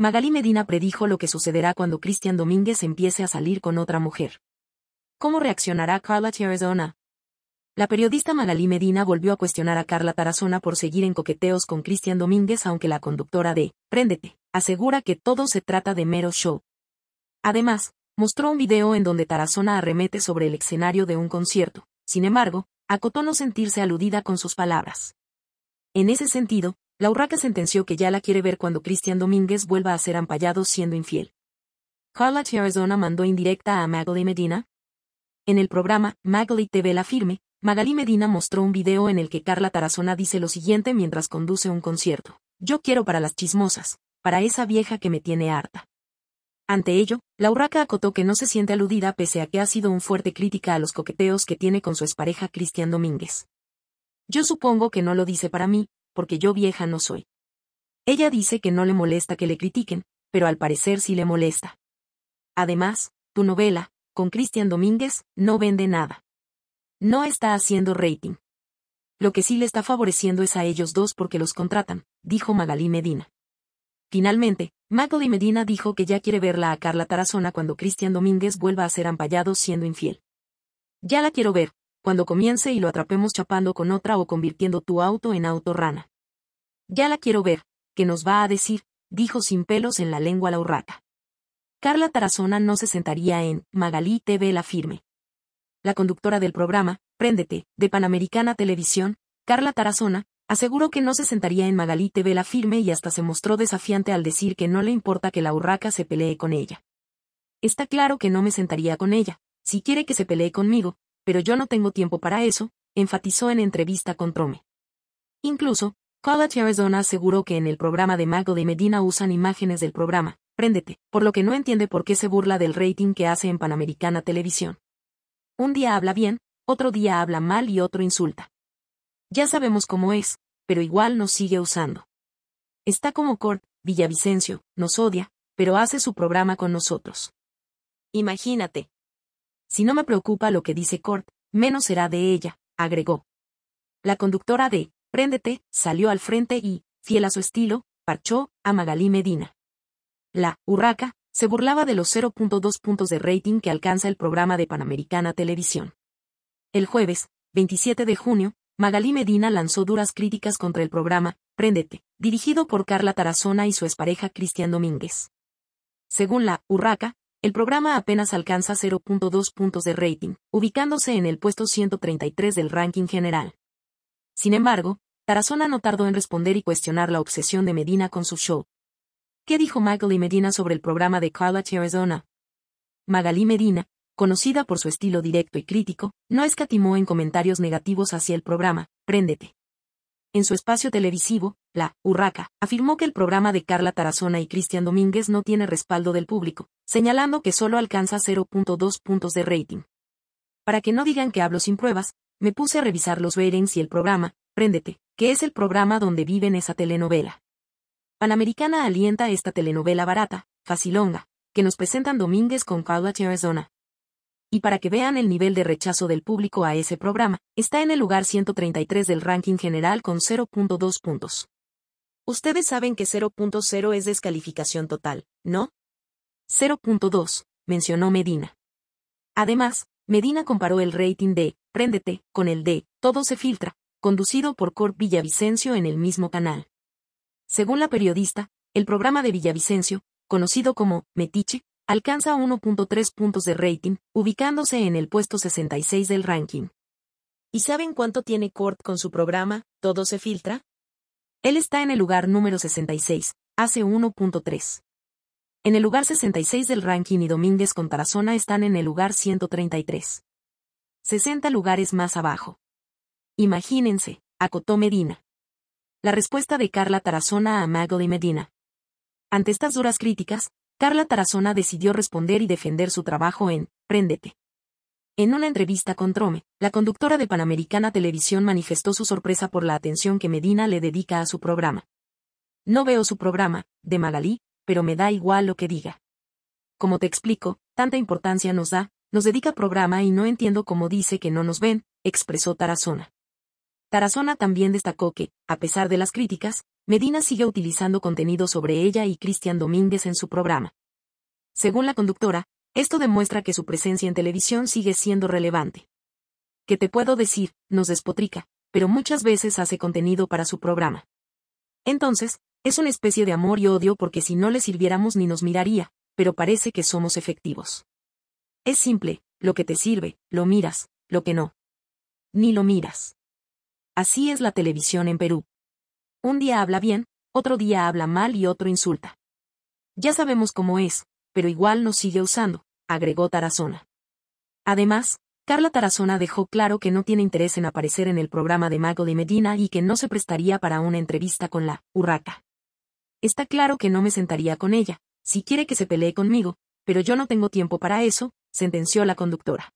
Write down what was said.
Magalí Medina predijo lo que sucederá cuando Cristian Domínguez empiece a salir con otra mujer. ¿Cómo reaccionará Carla Tarazona? La periodista Magalí Medina volvió a cuestionar a Carla Tarazona por seguir en coqueteos con Cristian Domínguez aunque la conductora de Préndete asegura que todo se trata de mero show. Además, mostró un video en donde Tarazona arremete sobre el escenario de un concierto, sin embargo, acotó no sentirse aludida con sus palabras. En ese sentido, la Urraca sentenció que ya la quiere ver cuando Cristian Domínguez vuelva a ser ampallado siendo infiel. Carla Tarazona mandó indirecta a Magali Medina. En el programa, Magali TV La Firme, Magali Medina mostró un video en el que Carla Tarazona dice lo siguiente mientras conduce un concierto. Yo quiero para las chismosas, para esa vieja que me tiene harta. Ante ello, la urraca acotó que no se siente aludida pese a que ha sido un fuerte crítica a los coqueteos que tiene con su expareja Cristian Domínguez. Yo supongo que no lo dice para mí, porque yo vieja no soy. Ella dice que no le molesta que le critiquen, pero al parecer sí le molesta. Además, tu novela, con Cristian Domínguez, no vende nada. No está haciendo rating. Lo que sí le está favoreciendo es a ellos dos porque los contratan, dijo Magalí Medina. Finalmente, Magalí Medina dijo que ya quiere verla a Carla Tarazona cuando Cristian Domínguez vuelva a ser ampallado siendo infiel. Ya la quiero ver, cuando comience y lo atrapemos chapando con otra o convirtiendo tu auto en auto rana. Ya la quiero ver, ¿qué nos va a decir, dijo sin pelos en la lengua la urraca. Carla Tarazona no se sentaría en Magalí TV La Firme. La conductora del programa, Préndete, de Panamericana Televisión, Carla Tarazona, aseguró que no se sentaría en Magalí TV La Firme y hasta se mostró desafiante al decir que no le importa que la urraca se pelee con ella. Está claro que no me sentaría con ella, si quiere que se pelee conmigo, pero yo no tengo tiempo para eso, enfatizó en entrevista con Trome. Incluso, College Arizona aseguró que en el programa de Mago de Medina usan imágenes del programa, Préndete, por lo que no entiende por qué se burla del rating que hace en Panamericana Televisión. Un día habla bien, otro día habla mal y otro insulta. Ya sabemos cómo es, pero igual nos sigue usando. Está como Cort, Villavicencio, nos odia, pero hace su programa con nosotros. Imagínate. Si no me preocupa lo que dice Cort, menos será de ella, agregó. La conductora de Préndete, salió al frente y, fiel a su estilo, parchó a Magalí Medina. La Urraca se burlaba de los 0.2 puntos de rating que alcanza el programa de Panamericana Televisión. El jueves, 27 de junio, Magalí Medina lanzó duras críticas contra el programa Préndete, dirigido por Carla Tarazona y su expareja Cristian Domínguez. Según la Urraca, el programa apenas alcanza 0.2 puntos de rating, ubicándose en el puesto 133 del ranking general. Sin embargo, Tarazona no tardó en responder y cuestionar la obsesión de Medina con su show. ¿Qué dijo y Medina sobre el programa de Carla Arizona? Magali Medina, conocida por su estilo directo y crítico, no escatimó en comentarios negativos hacia el programa, Préndete. En su espacio televisivo, La Urraca afirmó que el programa de Carla Tarazona y Cristian Domínguez no tiene respaldo del público, señalando que solo alcanza 0.2 puntos de rating. Para que no digan que hablo sin pruebas, me puse a revisar los ratings y el programa, Préndete, que es el programa donde viven esa telenovela. Panamericana alienta esta telenovela barata, facilonga, que nos presentan Domínguez con Carla Arizona. Y para que vean el nivel de rechazo del público a ese programa, está en el lugar 133 del ranking general con 0.2 puntos. Ustedes saben que 0.0 es descalificación total, ¿no? 0.2, mencionó Medina. Además, Medina comparó el rating de Préndete, con el de Todo se filtra, conducido por Cort Villavicencio en el mismo canal. Según la periodista, el programa de Villavicencio, conocido como Metiche, alcanza 1.3 puntos de rating, ubicándose en el puesto 66 del ranking. ¿Y saben cuánto tiene Cort con su programa, Todo se filtra? Él está en el lugar número 66, hace 1.3. En el lugar 66 del ranking y Domínguez con Tarazona están en el lugar 133. 60 lugares más abajo. Imagínense, acotó Medina. La respuesta de Carla Tarazona a Mago Medina. Ante estas duras críticas, Carla Tarazona decidió responder y defender su trabajo en Préndete. En una entrevista con Trome, la conductora de Panamericana Televisión manifestó su sorpresa por la atención que Medina le dedica a su programa. No veo su programa, de Malalí, pero me da igual lo que diga. Como te explico, tanta importancia nos da, nos dedica programa y no entiendo cómo dice que no nos ven, expresó Tarazona. Tarazona también destacó que, a pesar de las críticas, Medina sigue utilizando contenido sobre ella y Cristian Domínguez en su programa. Según la conductora, esto demuestra que su presencia en televisión sigue siendo relevante. Que te puedo decir, nos despotrica, pero muchas veces hace contenido para su programa. Entonces, es una especie de amor y odio porque si no le sirviéramos ni nos miraría, pero parece que somos efectivos. Es simple, lo que te sirve, lo miras, lo que no. Ni lo miras. Así es la televisión en Perú. Un día habla bien, otro día habla mal y otro insulta. Ya sabemos cómo es, pero igual nos sigue usando, agregó Tarazona. Además, Carla Tarazona dejó claro que no tiene interés en aparecer en el programa de Mago de Medina y que no se prestaría para una entrevista con la Urraca. Está claro que no me sentaría con ella, si quiere que se pelee conmigo, pero yo no tengo tiempo para eso, sentenció la conductora.